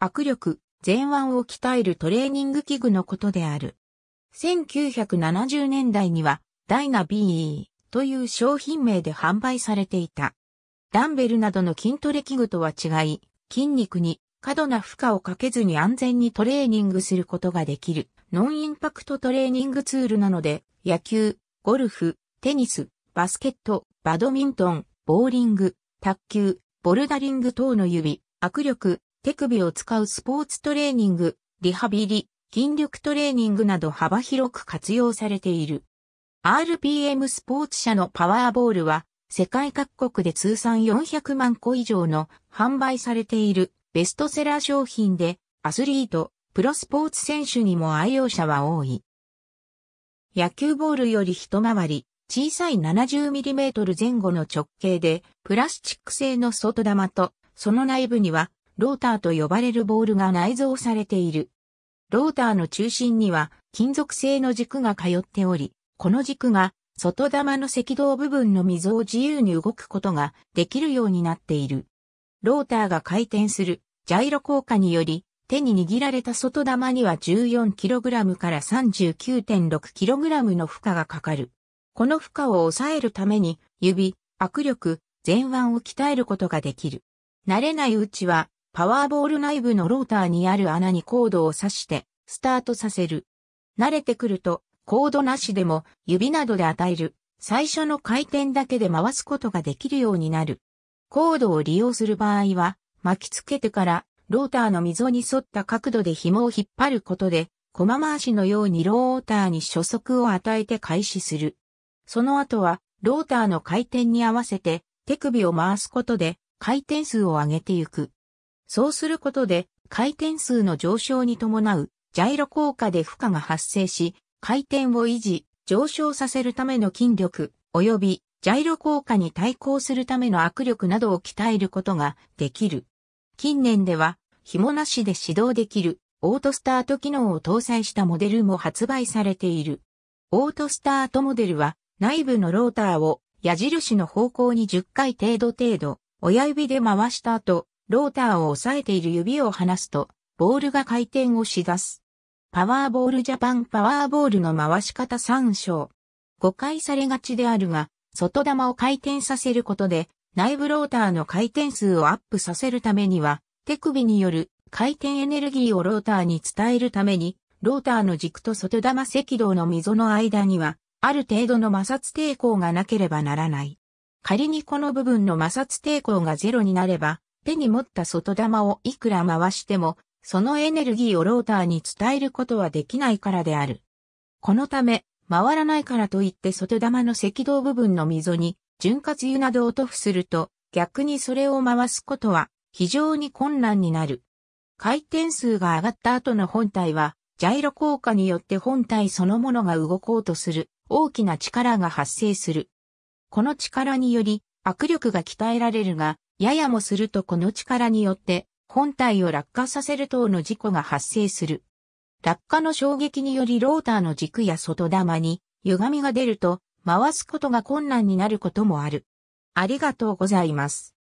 握力、前腕を鍛えるトレーニング器具のことである。1970年代には、ダイナ BE という商品名で販売されていた。ダンベルなどの筋トレ器具とは違い、筋肉に過度な負荷をかけずに安全にトレーニングすることができるノンインパクトトレーニングツールなので、野球、ゴルフ、テニス、バスケット、バドミントン、ボーリング、卓球、ボルダリング等の指、握力、手首を使うスポーツトレーニング、リハビリ、筋力トレーニングなど幅広く活用されている。RPM スポーツ社のパワーボールは世界各国で通算400万個以上の販売されているベストセラー商品でアスリート、プロスポーツ選手にも愛用者は多い。野球ボールより一回り小さい 70mm 前後の直径でプラスチック製の外玉とその内部にはローターと呼ばれるボールが内蔵されている。ローターの中心には金属製の軸が通っており、この軸が外玉の赤道部分の溝を自由に動くことができるようになっている。ローターが回転するジャイロ効果により手に握られた外玉には 14kg から 39.6kg の負荷がかかる。この負荷を抑えるために指、握力、前腕を鍛えることができる。慣れないうちはパワーボール内部のローターにある穴にコードを挿して、スタートさせる。慣れてくると、コードなしでも指などで与える、最初の回転だけで回すことができるようになる。コードを利用する場合は、巻きつけてから、ローターの溝に沿った角度で紐を引っ張ることで、コマ回しのようにローターに初速を与えて開始する。その後は、ローターの回転に合わせて手首を回すことで回転数を上げていく。そうすることで、回転数の上昇に伴う、ジャイロ効果で負荷が発生し、回転を維持、上昇させるための筋力、及び、ジャイロ効果に対抗するための握力などを鍛えることができる。近年では、紐なしで始動できる、オートスタート機能を搭載したモデルも発売されている。オートスタートモデルは、内部のローターを矢印の方向に10回程度程度、親指で回した後、ローターを押さえている指を離すと、ボールが回転をし出す。パワーボールジャパンパワーボールの回し方参照。誤解されがちであるが、外玉を回転させることで、内部ローターの回転数をアップさせるためには、手首による回転エネルギーをローターに伝えるために、ローターの軸と外玉赤道の溝の間には、ある程度の摩擦抵抗がなければならない。仮にこの部分の摩擦抵抗がゼロになれば、手に持った外玉をいくら回しても、そのエネルギーをローターに伝えることはできないからである。このため、回らないからといって外玉の赤道部分の溝に潤滑油などを塗布すると、逆にそれを回すことは非常に困難になる。回転数が上がった後の本体は、ジャイロ効果によって本体そのものが動こうとする大きな力が発生する。この力により握力が鍛えられるが、ややもするとこの力によって、本体を落下させる等の事故が発生する。落下の衝撃によりローターの軸や外玉に歪みが出ると、回すことが困難になることもある。ありがとうございます。